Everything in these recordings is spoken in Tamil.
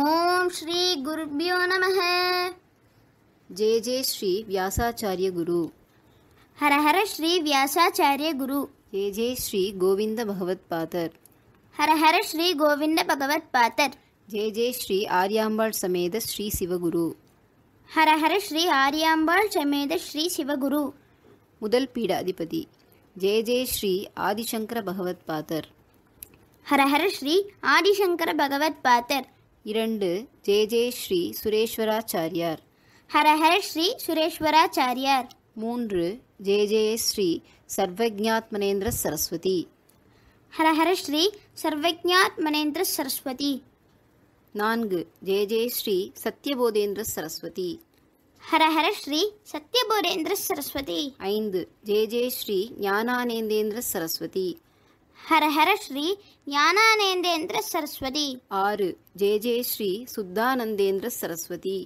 ஓம் ஸ்ரீ குருபியோ நமக ஜெய ஜெய ஸ்ரீ வியாசாச்சாரிய குரு ஹரஹர ஸ்ரீ வியாசாச்சாரிய குரு ஜெய ஜெய ஸ்ரீ கோவிந்த பகவத் பாதர் ஹரஹர ஸ்ரீ கோவிந்த பகவத் பாதர் ஜெய ஜெய ஸ்ரீ ஆர்யாம்பாள் சமேத ஸ்ரீ சிவகுரு ஹரஹர ஸ்ரீ ஆர்யாம்பாள் சமேத ஸ்ரீ சிவகுரு முதல் பீடாதிபதி ஜெய ஜெய ஸ்ரீ ஆதிசங்கர பகவத் பாதர் ஹரஹர ஸ்ரீ ஆதிசங்கர பகவத் பாதர் இரண்டு ஜே ஜே ஸ்ரீ சுரேஸ்வராச்சாரியார் ஹரஹர ஸ்ரீ சுரேஸ்வராச்சாரியார் மூன்று ஜே ஜே ஸ்ரீ சர்வஜாத்மனேந்திர சரஸ்வதி ஹரஹர ஸ்ரீ சர்வஜாத்மனேந்திர சரஸ்வதி நான்கு ஜே ஜே ஸ்ரீ சத்யபோதேந்திர சரஸ்வதி ஹரஹர ஸ்ரீ சத்யபோதேந்திர சரஸ்வதி ஐந்து ஜே ஜே ஸ்ரீ ஞானானேந்திர சரஸ்வதி ஹரஹர ஸ்ரீ ஞானானேந்தேந்திர சரஸ்வதி ஆறு ஜே ஜே ஸ்ரீ சுத்தானந்தேந்திர சரஸ்வதி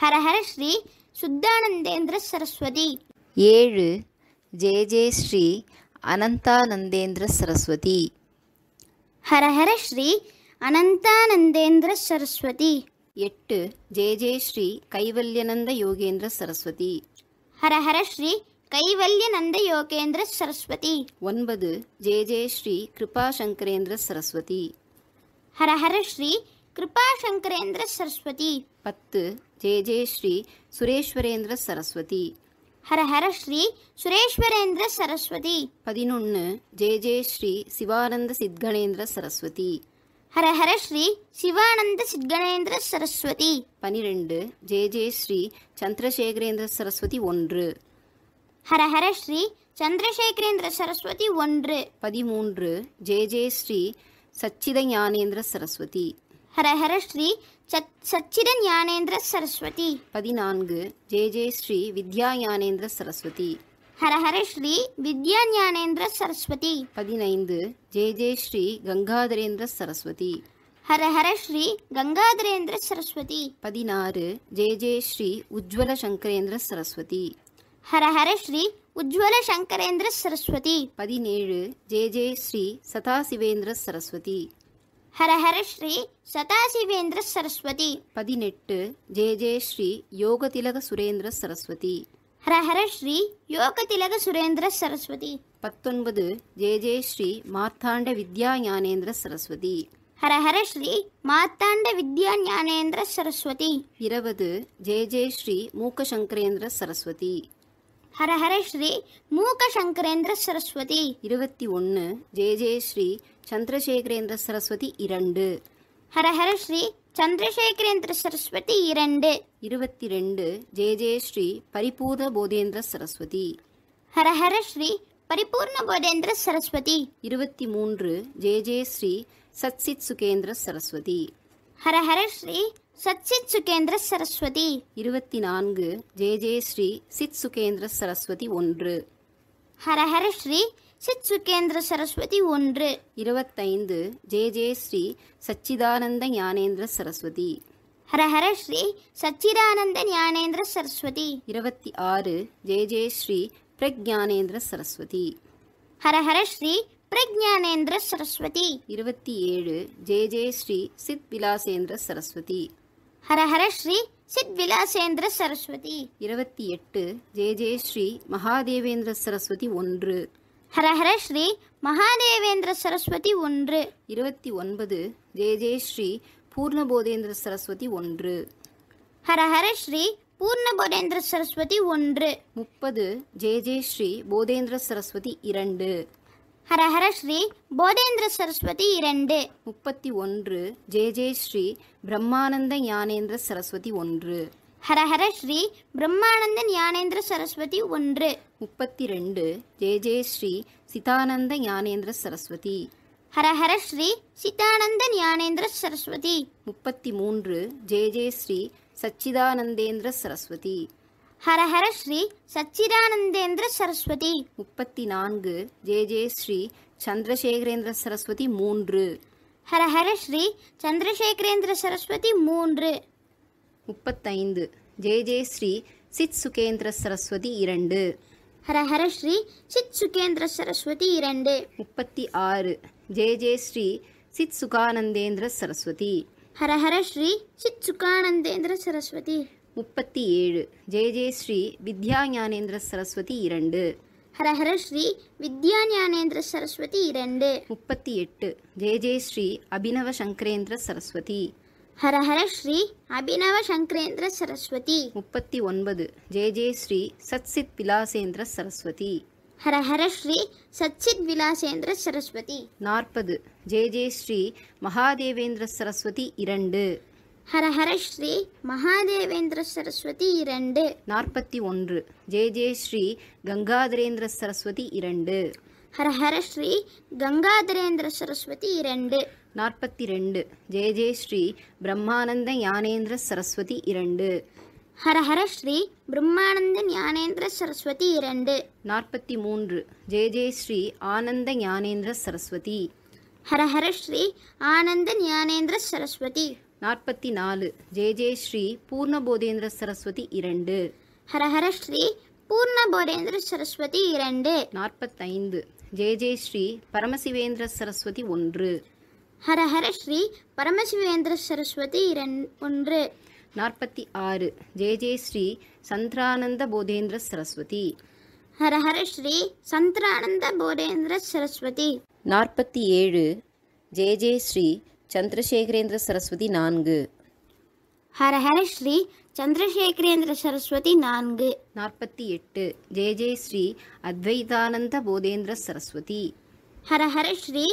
ஹரஹர ஸ்ரீ சுத்தானந்தேந்திர சரஸ்வதி ஏழு ஜே ஜே ஸ்ரீ அனந்தானந்தேந்திர சரஸ்வதி ஹரஹர ஸ்ரீ அனந்தானந்தேந்திர சரஸ்வதி எட்டு ஜே ஜே ஸ்ரீ கைவல்யனந்த யோகேந்திர சரஸ்வதி ஹரஹர ஸ்ரீ கைவல்ய நந்த யோகேந்திர சரஸ்வதி ஒன்பது ஜே ஜே ஸ்ரீ கிருபா சங்கரேந்திர சரஸ்வதி ஹரஹர ஸ்ரீ கிருபா சங்கரேந்திர சரஸ்வதி பத்து ஜே ஜே ஸ்ரீ சுரேஸ்வரேந்திர சரஸ்வதி ஹரஹர ஸ்ரீ சுரேஸ்வரேந்திர சரஸ்வதி பதினொன்று ஜே ஜே ஸ்ரீ சிவானந்த சித்கணேந்திர சரஸ்வதி ஹரஹர ஸ்ரீ சிவானந்த சித்கணேந்திர சரஸ்வதி பனிரெண்டு ஜே ஜே ஸ்ரீ சந்திரசேகரேந்திர சரஸ்வதி ஒன்று ஹரஹர ஸ்ரீ சந்திரசேகரேந்திர சரஸ்வதி ஒன்று பதிமூன்று ஜே ஜே ஸ்ரீ சச்சித ஞானேந்திர சரஸ்வதி ஹரஹர ஸ்ரீ சத் சச்சித ஞானேந்திர சரஸ்வதி பதினான்கு ஜே ஜே ஸ்ரீ வித்யா ஞானேந்திர சரஸ்வதி ஹரஹர ஸ்ரீ வித்யா ஞானேந்திர சரஸ்வதி பதினைந்து ஜே ஜே ஸ்ரீ கங்காதரேந்திர சரஸ்வதி ஹரஹர ஸ்ரீ கங்காதரேந்திர சரஸ்வதி பதினாறு ஜே ஜே ஸ்ரீ உஜ்வல சங்கரேந்திர சரஸ்வதி ஹரஹர ஸ்ரீ உஜ்வல சங்கரேந்திர சரஸ்வதி பதினேழு ஜே ஜே ஸ்ரீ சதாசிவேந்திர சரஸ்வதி ஹரஹர ஸ்ரீ சதாசிவேந்திர சரஸ்வதி பதினெட்டு ஜே ஜே ஸ்ரீ யோகதிலக சுரேந்திர சரஸ்வதி ஹரஹர ஸ்ரீ யோகதிலக சுரேந்திர சரஸ்வதி பத்தொன்பது ஜே ஜே ஸ்ரீ மார்த்தாண்ட வித்யா ஞானேந்திர சரஸ்வதி ஹரஹர ஸ்ரீ மார்த்தாண்ட வித்யா ஞானேந்திர சரஸ்வதி இருபது ஜே ஜே ஸ்ரீ மூக்கசங்கரேந்திர சரஸ்வதி ஹரஹர ஸ்ரீ மூக சங்கரேந்திர சரஸ்வதி இருபத்தி ஒன்று ஜே ஜே ஸ்ரீ சந்திரசேகரேந்திர சரஸ்வதி இரண்டு ஹரஹர ஸ்ரீ சந்திரசேகரேந்திர சரஸ்வதி இரண்டு இருபத்தி ரெண்டு ஜே ஜே ஸ்ரீ பரிபூர்ண போதேந்திர சரஸ்வதி ஹரஹர ஸ்ரீ பரிபூர்ண போதேந்திர சரஸ்வதி இருபத்தி மூன்று ஜே ஜே ஸ்ரீ சத்சித் சுகேந்திர சரஸ்வதி ஹரஹர ஸ்ரீ சச்சித் சுகேந்திர சரஸ்வதி இருபத்தி நான்கு ஜே ஜே ஸ்ரீ சித் சுகேந்திர சரஸ்வதி ஒன்று ஹரஹர ஸ்ரீ சித் சுகேந்திர சரஸ்வதி ஒன்று இருபத்தைந்து ஜே ஜே ஸ்ரீ சச்சிதானந்த ஞானேந்திர சரஸ்வதி ஹரஹர ஸ்ரீ சச்சிதானந்த ஞானேந்திர சரஸ்வதி இருபத்தி ஆறு ஜே ஜே ஸ்ரீ பிரக்ஞானேந்திர சரஸ்வதி ஹரஹர ஸ்ரீ பிரக்ஞானேந்திர சரஸ்வதி இருபத்தி ஏழு ஜே ஜே ஸ்ரீ சித் விலாசேந்திர சரஸ்வதி ஹரஹர ஸ்ரீ சித் விலாசேந்திர சரஸ்வதி இருபத்தி எட்டு ஜே ஜே ஸ்ரீ மகாதேவேந்திர சரஸ்வதி ஒன்று ஹரஹர ஸ்ரீ மகாதேவேந்திர சரஸ்வதி ஒன்று இருபத்தி ஒன்பது ஜே ஜே ஸ்ரீ பூர்ணபோதேந்திர சரஸ்வதி ஒன்று ஹரஹர ஸ்ரீ பூர்ணபோதேந்திர சரஸ்வதி ஒன்று முப்பது ஜே ஜே ஸ்ரீ போதேந்திர சரஸ்வதி இரண்டு ஹரஹர ஸ்ரீ போதேந்திர சரஸ்வதி இரண்டு முப்பத்தி ஒன்று ஜே ஜே ஸ்ரீ பிரம்மானந்த ஞானேந்திர சரஸ்வதி ஒன்று ஹரஹர ஸ்ரீ பிரம்மானந்த ஞானேந்திர சரஸ்வதி ஒன்று முப்பத்தி ரெண்டு ஜே ஜே ஸ்ரீ சிதானந்த ஞானேந்திர சரஸ்வதி ஹரஹர ஸ்ரீ சிதானந்த ஞானேந்திர சரஸ்வதி முப்பத்தி மூன்று ஜே ஜே ஸ்ரீ சச்சிதானந்தேந்திர சரஸ்வதி ஹரஹர ஸ்ரீ சச்சிதானந்தேந்திர சரஸ்வதி முப்பத்தி நான்கு ஜே ஜே ஸ்ரீ சந்திரசேகரேந்திர சரஸ்வதி மூன்று ஹரஹர ஸ்ரீ சந்திரசேகரேந்திர சரஸ்வதி மூன்று முப்பத்தைந்து ஜே ஜே ஸ்ரீ சித் சுகேந்திர சரஸ்வதி இரண்டு ஹரஹர ஸ்ரீ சித் சுகேந்திர சரஸ்வதி இரண்டு முப்பத்தி ஆறு ஜே ஜே ஸ்ரீ சித் சுகானந்தேந்திர சரஸ்வதி ஹரஹர ஸ்ரீ சித் சுகானந்தேந்திர சரஸ்வதி முப்பத்தி ஏழு ஜெய ஜெய ஸ்ரீ வித்யா ஞானேந்திர சரஸ்வதி இரண்டு ஹரஹர ஸ்ரீ வித்யா ஞானேந்திர சரஸ்வதி இரண்டு முப்பத்தி எட்டு ஜெய ஜெய ஸ்ரீ அபினவ சங்கரேந்திர சரஸ்வதி ஹரஹர ஸ்ரீ அபினவ சங்கரேந்திர சரஸ்வதி முப்பத்தி ஒன்பது ஜெய ஜெய ஸ்ரீ சத்சித் விலாசேந்திர சரஸ்வதி ஹரஹர ஸ்ரீ சச்சித் விலாசேந்திர சரஸ்வதி நாற்பது ஜெய ஜெய ஸ்ரீ மகாதேவேந்திர சரஸ்வதி இரண்டு ஹரஹர ஸ்ரீ மகாதேவேந்திர சரஸ்வதி இரண்டு நாற்பத்தி ஒன்று ஜே ஜே ஸ்ரீ கங்காதரேந்திர சரஸ்வதி இரண்டு ஹரஹர ஸ்ரீ கங்காதரேந்திர சரஸ்வதி இரண்டு நாற்பத்தி ரெண்டு ஜே ஜே ஸ்ரீ பிரம்மானந்த ஞானேந்திர சரஸ்வதி இரண்டு ஹரஹர ஸ்ரீ பிரம்மானந்த ஞானேந்திர சரஸ்வதி இரண்டு நாற்பத்தி மூன்று ஜே ஜே ஸ்ரீ ஆனந்த ஞானேந்திர சரஸ்வதி ஹரஹர ஸ்ரீ ஆனந்த ஞானேந்திர சரஸ்வதி நாற்பத்தி நாலு ஜே ஜே ஸ்ரீ பூர்ணபோதேந்திர சரஸ்வதி இரண்டு ஹரஹர ஸ்ரீ பூர்ணபோதேந்திர சரஸ்வதி இரண்டு நாற்பத்தைந்து ஜே ஜே ஸ்ரீ பரமசிவேந்திர சரஸ்வதி ஒன்று ஹரஹர ஸ்ரீ பரமசிவேந்திர சரஸ்வதி இரண்டு ஒன்று நாற்பத்தி ஆறு ஜே ஜே ஸ்ரீ சந்திரானந்த போதேந்திர சரஸ்வதி ஹரஹர ஸ்ரீ சந்திரானந்த போதேந்திர சரஸ்வதி நாற்பத்தி ஏழு ஜே ஜே ஸ்ரீ சந்திரசேகரேந்திர சரஸ்வதி நான்கு ஹர ஸ்ரீ சந்திரசேகரேந்திர சரஸ்வதி நான்கு நாற்பத்தி எட்டு ஜெய ஜெய ஸ்ரீ அத்வைதானந்த போதேந்திர சரஸ்வதி ஹர ஸ்ரீ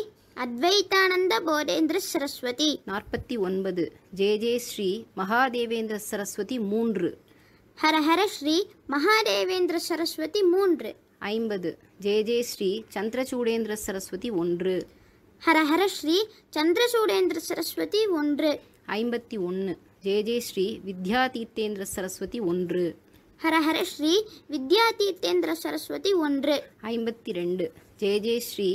அத்வைதானந்த போதேந்திர சரஸ்வதி நாற்பத்தி ஒன்பது ஜெய ஜெய் ஸ்ரீ மகாதேவேந்திர சரஸ்வதி மூன்று ஹர ஸ்ரீ மகாதேவேந்திர சரஸ்வதி மூன்று ஐம்பது ஜெய ஜெய் ஸ்ரீ சந்திரசூடேந்திர சரஸ்வதி ஒன்று ஹரஹர ஸ்ரீ சந்திரசூடேந்திர சரஸ்வதி ஒன்று ஐம்பத்தி ஒன்று ஜே ஜே ஸ்ரீ வித்யா தீர்த்தேந்திர சரஸ்வதி ஒன்று ஹரஹர ஸ்ரீ வித்யா தீர்த்தேந்திர சரஸ்வதி ஒன்று ஐம்பத்தி ரெண்டு ஜே ஜே ஸ்ரீ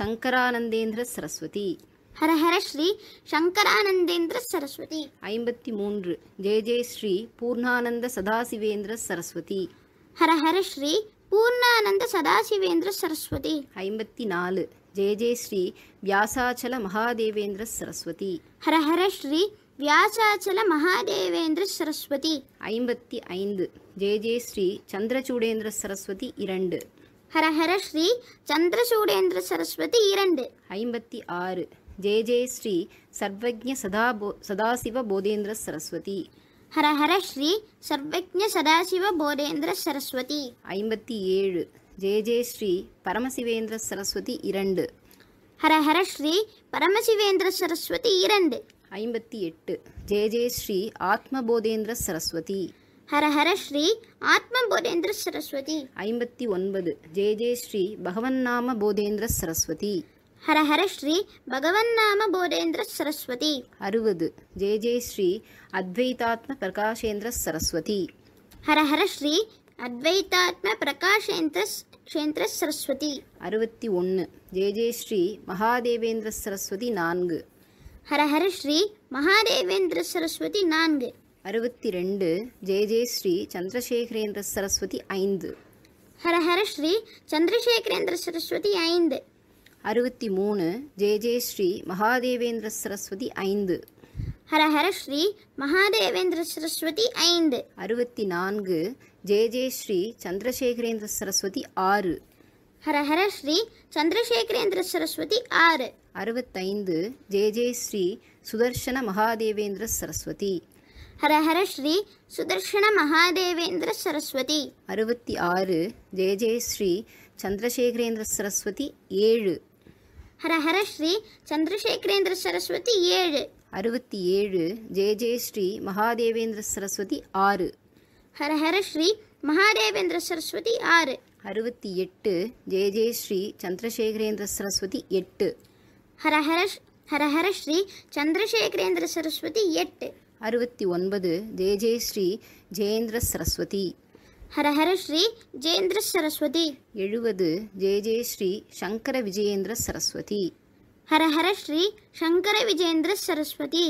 சங்கரானந்தேந்திர சரஸ்வதி ஹரஹர ஸ்ரீ சங்கரானந்தேந்திர சரஸ்வதி ஐம்பத்தி மூன்று ஜே ஜே ஸ்ரீ பூர்ணானந்த சதாசிவேந்திர சரஸ்வதி ஹரஹர ஸ்ரீ பூர்ணானந்த சதாசிவேந்திர சரஸ்வதி ஐம்பத்தி நாலு ஜெய ஜெய ஸ்ரீ வியாசாச்சல மகாதேவேந்திர சரஸ்வதி ஹரஹர ஸ்ரீ வியாசாச்சல மகாதேவேந்திர சரஸ்வதி ஐம்பத்தி ஐந்து ஜெய ஜெய ஸ்ரீ சந்திரச்சூடேந்திர சரஸ்வதி இரண்டு ஹரஹர ஸ்ரீ சந்திரசூடேந்திர சரஸ்வதி இரண்டு ஐம்பத்தி ஆறு ஜெய ஜெய ஸ்ரீ சர்வஜ சதாபோ சதாசிவ போதேந்திர சரஸ்வதி ஹரஹர ஸ்ரீ சர்வஜ சதாசிவ போதேந்திர சரஸ்வதி ஐம்பத்தி ஏழு ஜெய ஜெய ஸ்ரீ பரமசிவேந்திர சரஸ்வதி இரண்டு ஹரஹர ஸ்ரீ பரமசிவேந்திர சரஸ்வதி இரண்டு ஐம்பத்தி எட்டு ஜெய ஜெய ஸ்ரீ ஆத்மபோதேந்திர சரஸ்வதி ஹரஹர ஸ்ரீ ஆத்மபோதேந்திர சரஸ்வதி ஐம்பத்தி ஒன்பது ஜெய ஜெய ஸ்ரீ பகவன்னாம போதேந்திர சரஸ்வதி ஹரஹர ஸ்ரீ பகவன்னாம போதேந்திர சரஸ்வதி அறுபது ஜெய ஜெய ஸ்ரீ அத்வைதாத்ம பிரகாஷேந்திர சரஸ்வதி ஹரஹர ஸ்ரீ அத்வைதாத்ம பிரகாஷேந்திர க்ஷேந்திர சரஸ்வதி அறுபத்தி ஒன்று ஜெய ஜெய ஸ்ரீ மகாதேவேந்திர சரஸ்வதி நான்கு ஹரஹர ஸ்ரீ மகாதேவேந்திர சரஸ்வதி நான்கு அறுபத்தி ரெண்டு ஜெய ஜெய ஸ்ரீ சந்திரசேகரேந்திர சரஸ்வதி ஐந்து ஹரஹர ஸ்ரீ சந்திரசேகரேந்திர சரஸ்வதி ஐந்து அறுபத்தி மூணு ஜெய ஜெய ஸ்ரீ மகாதேவேந்திர சரஸ்வதி ஐந்து ஹரஹர ஸ்ரீ மகாதேவேந்திர சரஸ்வதி ஐந்து அறுபத்தி நான்கு ஜெய ஜே ஸ்ரீ சந்திரசேகரேந்திர சரஸ்வதி ஆறு ஹர ஸ்ரீ சந்திரசேகரேந்திர சரஸ்வதி ஆறு அறுபத்தைந்து ஜே ஜே ஸ்ரீ சுதர்ஷன மகாதேவேந்திர சரஸ்வதி ஹர ஸ்ரீ சுதர்ஷன மகாதேவேந்திர சரஸ்வதி அறுபத்தி ஆறு ஜே ஜே ஸ்ரீ சந்திரசேகரேந்திர சரஸ்வதி ஏழு ஹரஹர ஸ்ரீ சந்திரசேகரேந்திர சரஸ்வதி ஏழு அறுபத்தி ஏழு ஜே ஜே ஸ்ரீ மகாதேவேந்திர சரஸ்வதி ஆறு ஹரஹர ஸ்ரீ மகாதேவேந்திர சரஸ்வதி ஆறு அறுபத்தி எட்டு ஜெய ஜெய ஸ்ரீ சந்திரசேகரேந்திர சரஸ்வதி எட்டு ஹரஹர ஹரஹர ஸ்ரீ சந்திரசேகரேந்திர சரஸ்வதி எட்டு அறுபத்தி ஒன்பது ஜெய ஜெய ஸ்ரீ ஜெயேந்திர சரஸ்வதி ஹரஹர ஸ்ரீ ஜெயேந்திர சரஸ்வதி எழுபது ஜெய ஜெய ஸ்ரீ சங்கர விஜயேந்திர சரஸ்வதி ஹரஹர ஸ்ரீ சங்கர விஜயேந்திர சரஸ்வதி